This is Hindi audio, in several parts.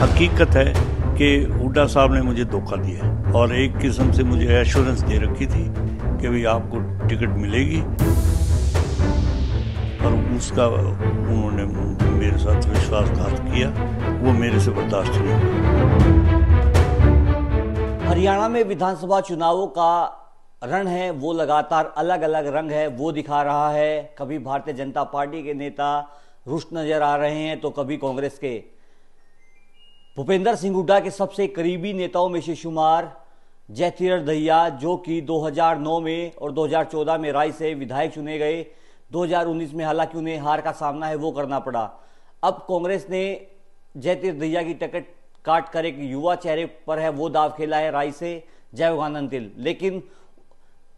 हकीकत है कि हुडा साहब ने मुझे धोखा दिया और एक किस्म से मुझे एश्योरेंस दे रखी थी कि भाई आपको टिकट मिलेगी और उसका उन्होंने मेरे साथ विश्वासघात किया वो मेरे से बर्दाश्त नहीं हुआ हरियाणा में विधानसभा चुनावों का रण है वो लगातार अलग अलग रंग है वो दिखा रहा है कभी भारतीय जनता पार्टी के नेता रुष्ट नजर आ रहे हैं तो कभी कांग्रेस के भूपेंद्र सिंह हुड्डा के सबसे करीबी नेताओं में से शुमार जयतीर दहिया जो कि 2009 में और 2014 में राय से विधायक चुने गए 2019 में हालांकि उन्हें हार का सामना है वो करना पड़ा अब कांग्रेस ने जयतीर दहिया की टिकट काट कर एक युवा चेहरे पर है वो दाव खेला है राय से जयगानंद तिल लेकिन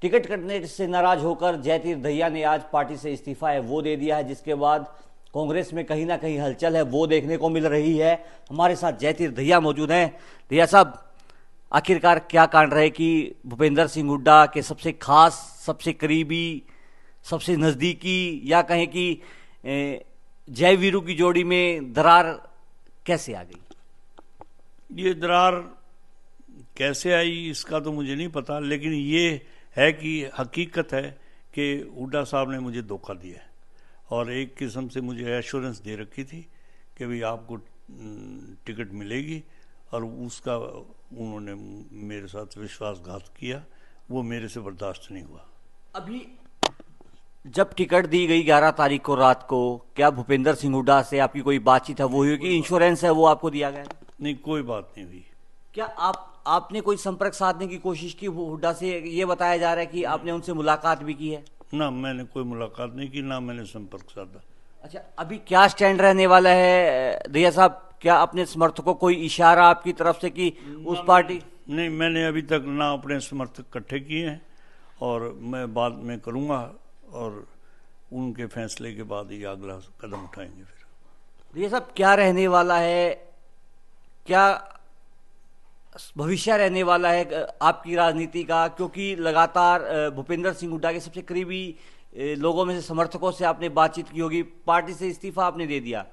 टिकट कटने से नाराज होकर जयतीर दहिया ने आज पार्टी से इस्तीफा है वो दे दिया है जिसके बाद कांग्रेस में कहीं ना कहीं हलचल है वो देखने को मिल रही है हमारे साथ जयतीर्थ धैया मौजूद हैं धैया साहब आखिरकार क्या कांड रहे कि भूपेंद्र सिंह हुड्डा के सबसे खास सबसे करीबी सबसे नज़दीकी या कहें कि जय वीरू की जोड़ी में दरार कैसे आ गई ये दरार कैसे आई इसका तो मुझे नहीं पता लेकिन ये है कि हकीकत है कि हुड्डा साहब ने मुझे धोखा दिया है और एक किस्म से मुझे एश्योरेंस दे रखी थी कि भाई आपको टिकट मिलेगी और उसका उन्होंने मेरे साथ विश्वासघात किया वो मेरे से बर्दाश्त नहीं हुआ अभी जब टिकट दी गई 11 तारीख को रात को क्या भूपेंद्र सिंह हुडा से आपकी कोई बातचीत है वो हुई कि इंश्योरेंस है वो आपको दिया गया नहीं कोई बात नहीं हुई क्या आप आपने कोई संपर्क साधने की कोशिश की हुड्डा से ये बताया जा रहा है कि आपने उनसे मुलाकात भी की है ना मैंने कोई मुलाकात नहीं की ना मैंने संपर्क साधा अच्छा अभी क्या स्टैंड रहने वाला है दया साहब क्या अपने समर्थकों को कोई इशारा आपकी तरफ से कि उस पार्टी नहीं मैंने अभी तक ना अपने समर्थक इकट्ठे किए हैं और मैं बाद में करूँगा और उनके फैसले के बाद ही अगला कदम उठाएंगे फिर ये सब क्या रहने वाला है क्या भविष्य रहने वाला है आपकी राजनीति का क्योंकि लगातार भूपेंद्र सिंह हुड्डा के सबसे करीबी लोगों में से समर्थकों से आपने बातचीत की होगी पार्टी से इस्तीफा आपने दे दिया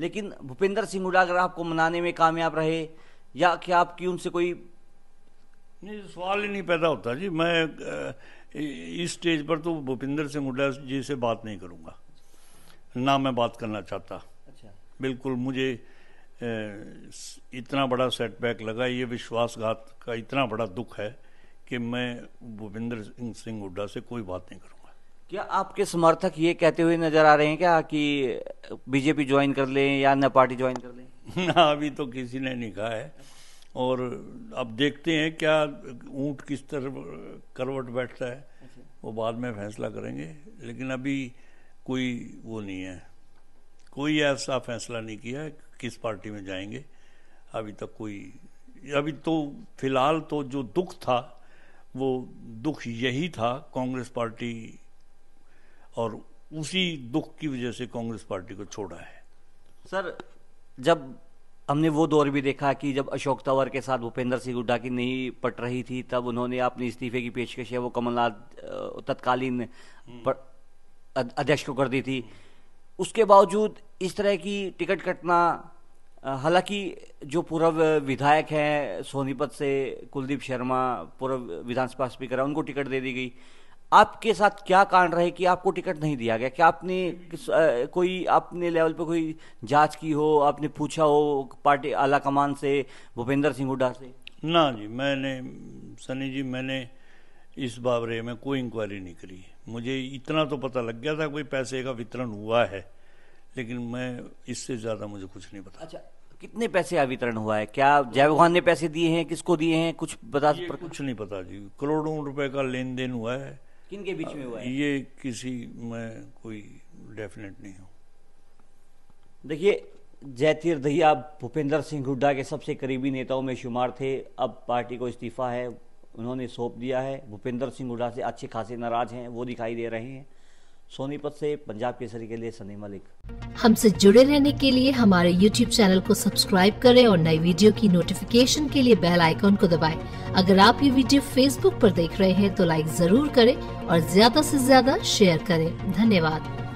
लेकिन भूपेंद्र सिंह हुड्डा अगर आपको मनाने में कामयाब रहे या क्या आपकी उनसे कोई नहीं सवाल ही नहीं पैदा होता जी मैं इस स्टेज पर तो भूपेंद्र सिंह हुड्डा जी से बात नहीं करूँगा ना मैं बात करना चाहता अच्छा बिल्कुल मुझे इतना बड़ा सेटबैक लगा ये विश्वासघात का इतना बड़ा दुख है कि मैं भूपिंदर सिंह सिंह हुड्डा से कोई बात नहीं करूँगा क्या आपके समर्थक ये कहते हुए नजर आ रहे हैं क्या कि बीजेपी ज्वाइन कर लें या अन्य पार्टी ज्वाइन कर लें ना अभी तो किसी ने नहीं कहा है और अब देखते हैं क्या ऊंट किस तरह करवट बैठता है अच्छा। वो बाद में फैसला करेंगे लेकिन अभी कोई वो नहीं है कोई ऐसा फैसला नहीं किया है किस पार्टी में जाएंगे अभी तक कोई अभी तो फिलहाल तो जो दुख था वो दुख यही था कांग्रेस पार्टी और उसी दुख की वजह से कांग्रेस पार्टी को छोड़ा है सर जब हमने वो दौर भी देखा कि जब अशोक तंवर के साथ भूपेंद्र सिंह हुड्डा की नहीं पट रही थी तब उन्होंने अपने इस्तीफे की पेशकश है वो कमलनाथ तत्कालीन हम्म। अध्यक्ष को कर दी थी उसके बावजूद इस तरह की टिकट कटना हालांकि जो पूर्व विधायक हैं सोनीपत से कुलदीप शर्मा पूर्व विधानसभा स्पीकर है उनको टिकट दे दी गई आपके साथ क्या कारण रहे कि आपको टिकट नहीं दिया गया क्या आपने किस, आ, कोई अपने लेवल पे कोई जांच की हो आपने पूछा हो पार्टी आला कमान से भूपेंद्र सिंह हुड्डा से ना जी मैंने सनी जी मैंने इस बाबरे में कोई इंक्वायरी नहीं करी मुझे इतना तो पता लग गया था कोई पैसे का वितरण हुआ है लेकिन मैं इससे ज़्यादा मुझे कुछ नहीं पता अच्छा कितने पैसे का वितरण हुआ है क्या जय भगवान ने पैसे दिए हैं किसको दिए हैं कुछ बता पर... कुछ नहीं पता जी करोड़ों रुपए का लेन देन हुआ है किन के बीच में हुआ है ये किसी में कोई डेफिनेट नहीं हूँ देखिए जयतीर दहिया भूपेंद्र सिंह हुड्डा के सबसे करीबी नेताओं में शुमार थे अब पार्टी को इस्तीफा है उन्होंने सौंप दिया है भूपेंद्र सिंह हुडा से अच्छे खासे नाराज हैं वो दिखाई दे रहे हैं सोनीपत से पंजाब केसरी के लिए सनी मलिक हमसे जुड़े रहने के लिए हमारे YouTube चैनल को सब्सक्राइब करें और नई वीडियो की नोटिफिकेशन के लिए बेल आइकॉन को दबाएं। अगर आप ये वीडियो Facebook पर देख रहे हैं तो लाइक जरूर करें और ज्यादा से ज्यादा शेयर करें धन्यवाद